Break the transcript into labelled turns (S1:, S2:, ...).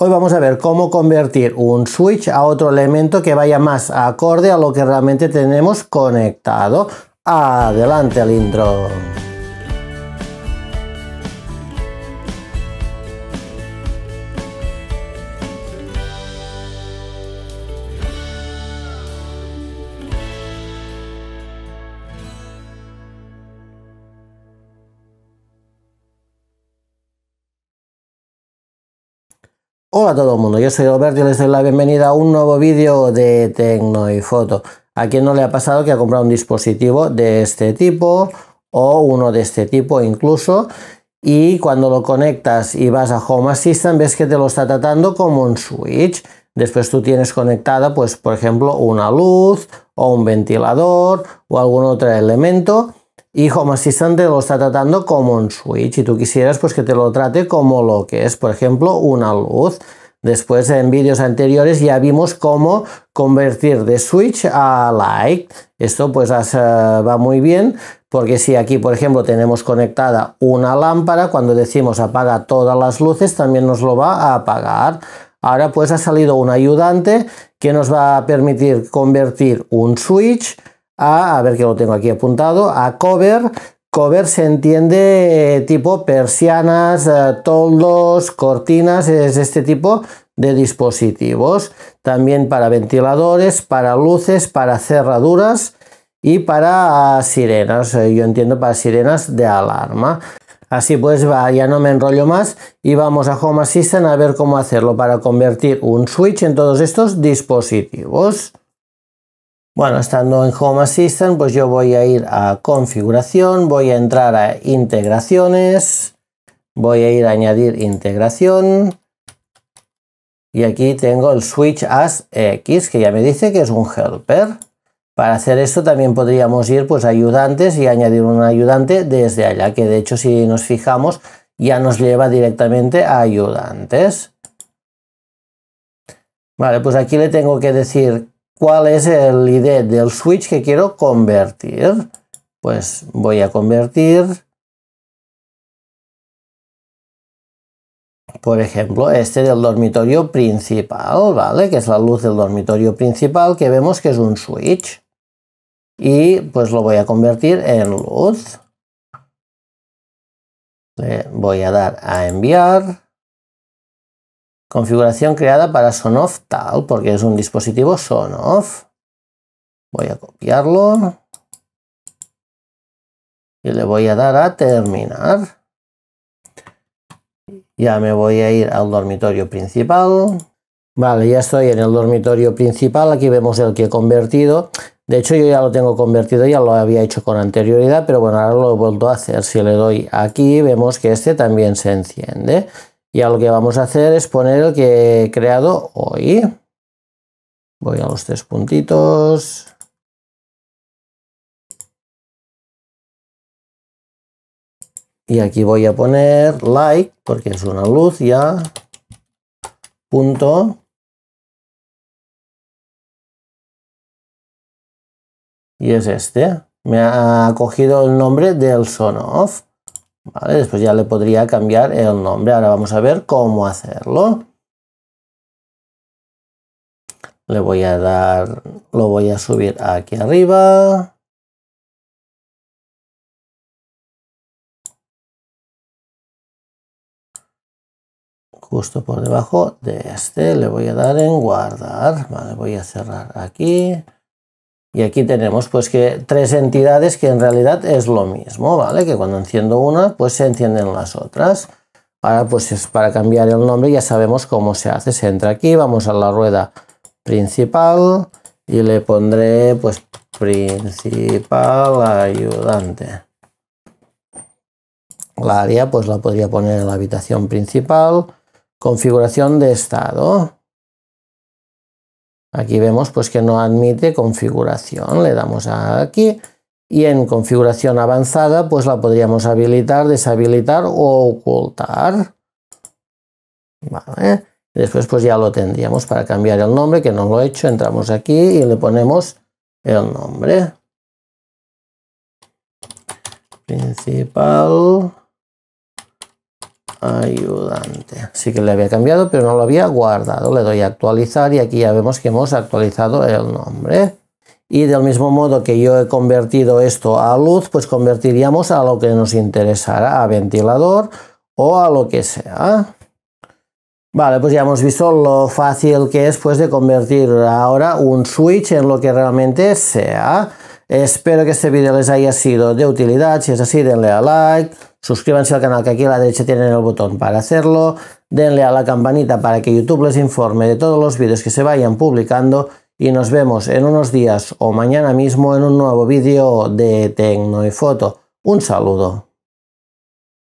S1: Hoy vamos a ver cómo convertir un switch a otro elemento que vaya más acorde a lo que realmente tenemos conectado. Adelante al intro. Hola a todo el mundo, yo soy Alberto y les doy la bienvenida a un nuevo vídeo de Tecno y Foto. ¿A quien no le ha pasado que ha comprado un dispositivo de este tipo o uno de este tipo incluso? Y cuando lo conectas y vas a Home Assistant ves que te lo está tratando como un switch. Después tú tienes conectada pues por ejemplo una luz o un ventilador o algún otro elemento y Home lo está tratando como un switch y tú quisieras pues que te lo trate como lo que es, por ejemplo, una luz. Después en vídeos anteriores ya vimos cómo convertir de switch a light. Esto pues eh, va muy bien porque si aquí por ejemplo tenemos conectada una lámpara, cuando decimos apaga todas las luces también nos lo va a apagar. Ahora pues ha salido un ayudante que nos va a permitir convertir un switch a, ver que lo tengo aquí apuntado, a cover. Cover se entiende eh, tipo persianas, eh, toldos, cortinas, es este tipo de dispositivos. También para ventiladores, para luces, para cerraduras y para ah, sirenas. Eh, yo entiendo para sirenas de alarma. Así pues, va, ya no me enrollo más y vamos a Home Assistant a ver cómo hacerlo para convertir un switch en todos estos dispositivos. Bueno, estando en Home Assistant, pues yo voy a ir a configuración, voy a entrar a integraciones, voy a ir a añadir integración y aquí tengo el switch as X que ya me dice que es un helper. Para hacer esto también podríamos ir pues a ayudantes y añadir un ayudante desde allá, que de hecho si nos fijamos ya nos lleva directamente a ayudantes. Vale, pues aquí le tengo que decir cuál es el ID del switch que quiero convertir. Pues voy a
S2: convertir, por ejemplo,
S1: este del dormitorio principal, ¿vale? Que es la luz del dormitorio principal que vemos que es un switch. Y pues lo voy a convertir en luz.
S2: Le voy a dar a enviar. Configuración creada para Sonoff tal, porque es un dispositivo Sonoff. Voy a copiarlo. Y le
S1: voy a dar a terminar. Ya me voy a ir al dormitorio principal. Vale, ya estoy en el dormitorio principal. Aquí vemos el que he convertido. De hecho, yo ya lo tengo convertido, ya lo había hecho con anterioridad, pero bueno, ahora lo he vuelto a hacer. Si le doy aquí, vemos que este también se enciende. Y lo que vamos a hacer es poner el que he creado hoy. Voy a los tres
S3: puntitos.
S2: Y aquí voy a poner like, porque es una luz ya.
S3: Punto.
S1: Y es este. Me ha cogido el nombre del son Después ya le podría cambiar el nombre. Ahora vamos a ver cómo hacerlo. Le voy a dar,
S3: lo voy a subir aquí arriba. Justo
S1: por debajo de este le voy a dar en guardar. Vale, voy a cerrar aquí. Y aquí tenemos pues que tres entidades que en realidad es lo mismo, ¿vale? Que cuando enciendo una, pues se encienden las otras. Ahora pues es para cambiar el nombre ya sabemos cómo se hace. Se entra aquí, vamos a la rueda principal y le pondré pues principal ayudante. La área pues la podría poner en la habitación principal. Configuración de estado. Aquí vemos pues que no admite configuración, le damos aquí y en configuración avanzada pues la podríamos habilitar, deshabilitar o ocultar. Después pues ya lo tendríamos para cambiar el nombre, que no lo he hecho, entramos aquí y le ponemos el nombre. Principal ayudante. así que le había cambiado, pero no lo había guardado. Le doy a actualizar y aquí ya vemos que hemos actualizado el nombre. Y del mismo modo que yo he convertido esto a luz, pues convertiríamos a lo que nos interesará, a ventilador o a lo que sea. Vale, pues ya hemos visto lo fácil que es pues de convertir ahora un switch en lo que realmente sea. Espero que este vídeo les haya sido de utilidad. Si es así, denle a like, Suscríbanse al canal que aquí a la derecha tienen el botón para hacerlo. Denle a la campanita para que YouTube les informe de todos los vídeos que se vayan publicando. Y nos vemos en unos días o mañana mismo en un nuevo vídeo de Tecno y Foto. Un
S2: saludo.